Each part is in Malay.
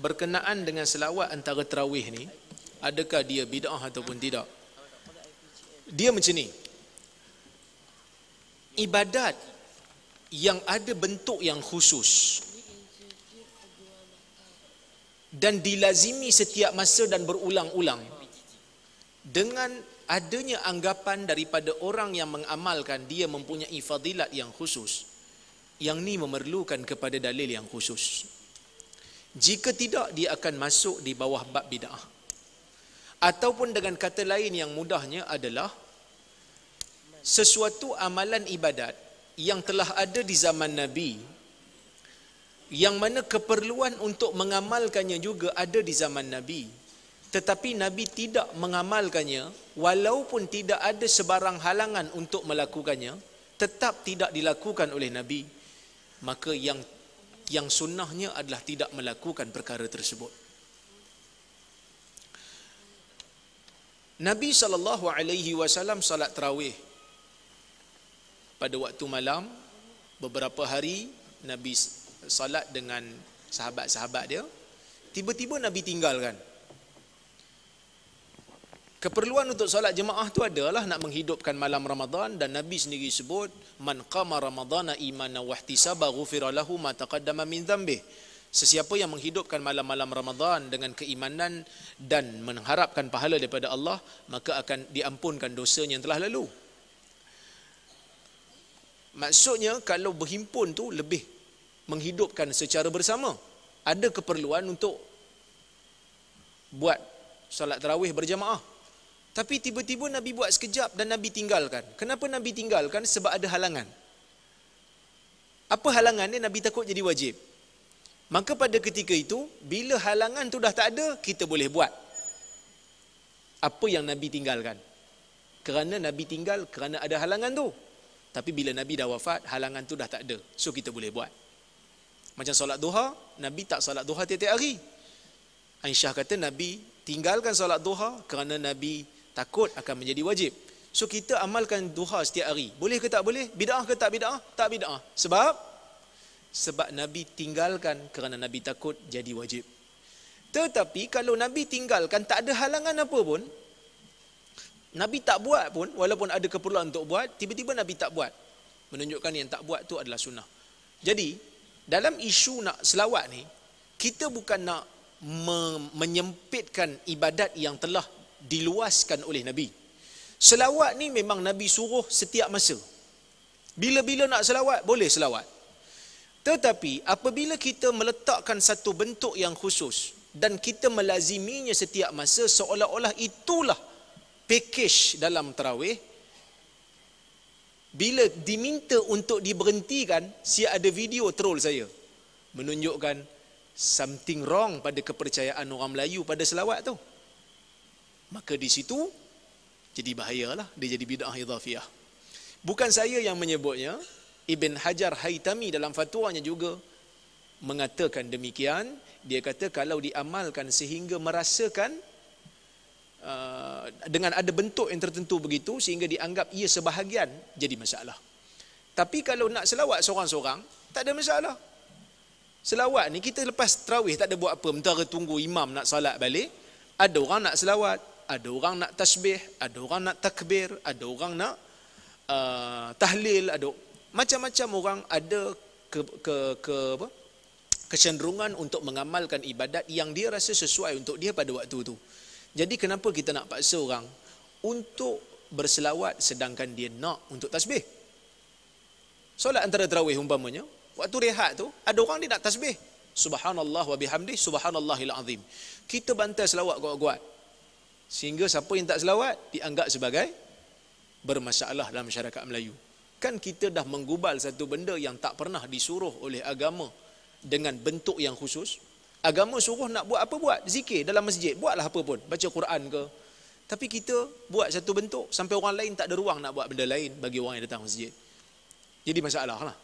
berkenaan dengan selawat antara terawih ni adakah dia bid'ah ataupun tidak dia macam ni ibadat yang ada bentuk yang khusus dan dilazimi setiap masa dan berulang-ulang dengan adanya anggapan daripada orang yang mengamalkan dia mempunyai fadilat yang khusus yang ni memerlukan kepada dalil yang khusus jika tidak, dia akan masuk di bawah bab bid'ah. Ataupun dengan kata lain yang mudahnya adalah sesuatu amalan ibadat yang telah ada di zaman Nabi yang mana keperluan untuk mengamalkannya juga ada di zaman Nabi tetapi Nabi tidak mengamalkannya walaupun tidak ada sebarang halangan untuk melakukannya tetap tidak dilakukan oleh Nabi maka yang yang sunnahnya adalah tidak melakukan perkara tersebut. Nabi saw salat tarawih pada waktu malam beberapa hari Nabi salat dengan sahabat-sahabat dia tiba-tiba Nabi tinggalkan Keperluan untuk solat jemaah tu adalah nak menghidupkan malam Ramadan dan Nabi sendiri sebut man qama ramadhana imanan wa ihtisaba ghufira lahu ma taqaddama min dhanbi. Sesiapa yang menghidupkan malam-malam Ramadan dengan keimanan dan mengharapkan pahala daripada Allah, maka akan diampunkan dosanya yang telah lalu. Maksudnya kalau berhimpun tu lebih menghidupkan secara bersama. Ada keperluan untuk buat solat tarawih berjemaah tapi tiba-tiba Nabi buat sekejap dan Nabi tinggalkan. Kenapa Nabi tinggalkan? Sebab ada halangan. Apa halangan ni Nabi takut jadi wajib. Maka pada ketika itu, bila halangan tu dah tak ada, kita boleh buat. Apa yang Nabi tinggalkan? Kerana Nabi tinggal kerana ada halangan tu. Tapi bila Nabi dah wafat, halangan tu dah tak ada. So kita boleh buat. Macam solat duha, Nabi tak solat duha tiap-tiap hari. Aisyah kata Nabi tinggalkan solat duha kerana Nabi takut akan menjadi wajib. So kita amalkan duha setiap hari. Boleh ke tak boleh? Bidaah ke tak bidaah? Tak bidaah. Sebab sebab Nabi tinggalkan kerana Nabi takut jadi wajib. Tetapi kalau Nabi tinggalkan tak ada halangan apa pun, Nabi tak buat pun walaupun ada keperluan untuk buat, tiba-tiba Nabi tak buat. Menunjukkan yang tak buat tu adalah sunnah. Jadi, dalam isu nak selawat ni, kita bukan nak menyempitkan ibadat yang telah diluaskan oleh Nabi. Selawat ni memang Nabi suruh setiap masa. Bila-bila nak selawat, boleh selawat. Tetapi apabila kita meletakkan satu bentuk yang khusus dan kita melaziminya setiap masa seolah-olah itulah package dalam terawih. bila diminta untuk diberhentikan si ada video troll saya menunjukkan something wrong pada kepercayaan orang Melayu pada selawat tu maka di situ jadi bahayalah dia jadi bidah idhafiyah bukan saya yang menyebutnya Ibn Hajar Haitami dalam fatwanya juga mengatakan demikian dia kata kalau diamalkan sehingga merasakan uh, dengan ada bentuk yang tertentu begitu sehingga dianggap ia sebahagian jadi masalah tapi kalau nak selawat seorang-seorang tak ada masalah selawat ni kita lepas terawih tak ada buat apa mentara tunggu imam nak salat balik ada orang nak selawat ada orang nak tasbih, ada orang nak takbir, ada orang nak uh, tahlil, ada macam-macam orang ada ke ke ke apa? kecenderungan untuk mengamalkan ibadat yang dia rasa sesuai untuk dia pada waktu itu. Jadi kenapa kita nak paksa orang untuk berselawat sedangkan dia nak untuk tasbih? Solat antara tarawih umpamanya, waktu rehat tu ada orang dia nak tasbih. Subhanallah wa bihamdi subhanallahil azim. Kita bantai selawat kuat-kuat. Sehingga siapa yang tak selawat dianggap sebagai bermasalah dalam masyarakat Melayu. Kan kita dah menggubal satu benda yang tak pernah disuruh oleh agama dengan bentuk yang khusus. Agama suruh nak buat apa buat? Zikir dalam masjid. Buatlah apa pun. Baca Quran ke. Tapi kita buat satu bentuk sampai orang lain tak ada ruang nak buat benda lain bagi orang yang datang masjid. Jadi masalah lah.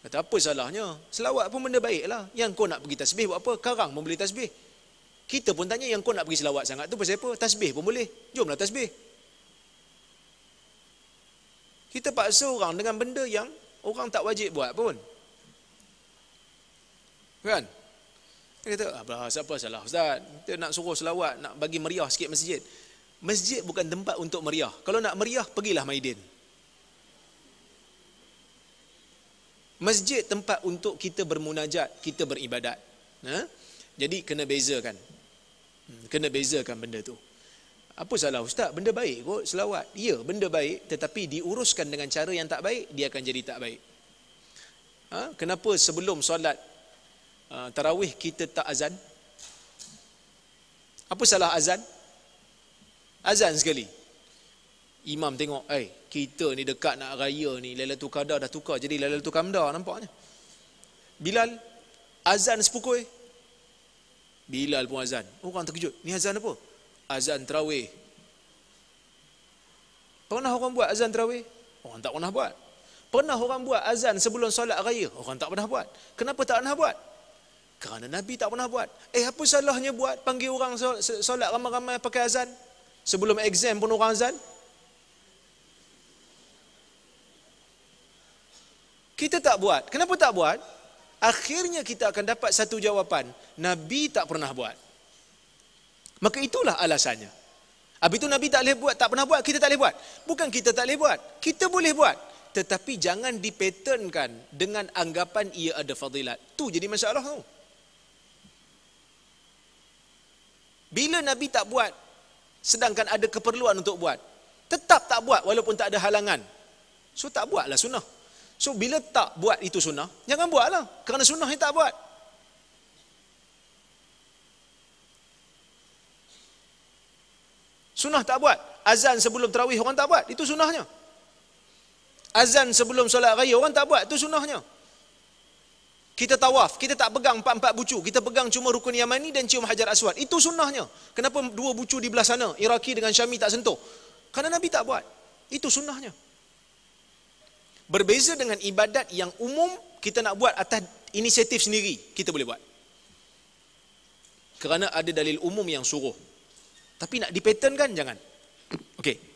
Kata apa salahnya? Selawat pun benda baik lah. Yang kau nak pergi tasbih buat apa? Karang membeli tasbih. Kita pun tanya yang kau nak pergi selawat sangat tu pasal apa? Tasbih pun boleh. Jomlah tasbih. Kita paksa orang dengan benda yang orang tak wajib buat pun. Kan? Kita kata, siapa salah Ustaz? Kita nak suruh selawat, nak bagi meriah sikit masjid. Masjid bukan tempat untuk meriah. Kalau nak meriah, pergilah Maidin. Masjid tempat untuk kita bermunajat, kita beribadat. Ha? Jadi kena bezakan. Hmm, kena bezakan benda tu. Apa salah ustaz? Benda baik kot selawat. Ya, benda baik tetapi diuruskan dengan cara yang tak baik, dia akan jadi tak baik. Ha? Kenapa sebelum solat uh, tarawih kita tak azan? Apa salah azan? Azan sekali. Imam tengok, eh, kita ni dekat nak raya ni, Lailatul tukar dah dah tukar jadi Lailatul dah. nampaknya. Bilal, azan sepukul, Bilal pun azan. Oh, orang terkejut. Ni azan apa? Azan terawih. Pernah orang buat azan terawih? Orang tak pernah buat. Pernah orang buat azan sebelum solat raya? Orang tak pernah buat. Kenapa tak pernah buat? Kerana Nabi tak pernah buat. Eh apa salahnya buat? Panggil orang solat ramai-ramai pakai azan? Sebelum exam pun orang azan? Kita tak buat. Kenapa tak buat? akhirnya kita akan dapat satu jawapan nabi tak pernah buat maka itulah alasannya Habis itu Nabi tak boleh buat, tak pernah buat, kita tak boleh buat. Bukan kita tak boleh buat, kita boleh buat. Tetapi jangan dipaternkan dengan anggapan ia ada fadilat. Tu jadi masalah tu. Bila Nabi tak buat, sedangkan ada keperluan untuk buat, tetap tak buat walaupun tak ada halangan. So tak buatlah sunnah. So bila tak buat itu sunnah, jangan buatlah. Kerana sunnah ni tak buat. Sunnah tak buat. Azan sebelum terawih orang tak buat. Itu sunnahnya. Azan sebelum solat raya orang tak buat. Itu sunnahnya. Kita tawaf. Kita tak pegang empat-empat bucu. Kita pegang cuma rukun Yamani dan cium hajar aswad. Itu sunnahnya. Kenapa dua bucu di belah sana. Iraki dengan Syami tak sentuh. Kerana Nabi tak buat. Itu Sunnahnya. Berbeza dengan ibadat yang umum kita nak buat atas inisiatif sendiri, kita boleh buat. Kerana ada dalil umum yang suruh. Tapi nak dipattern kan, Jangan. Okey.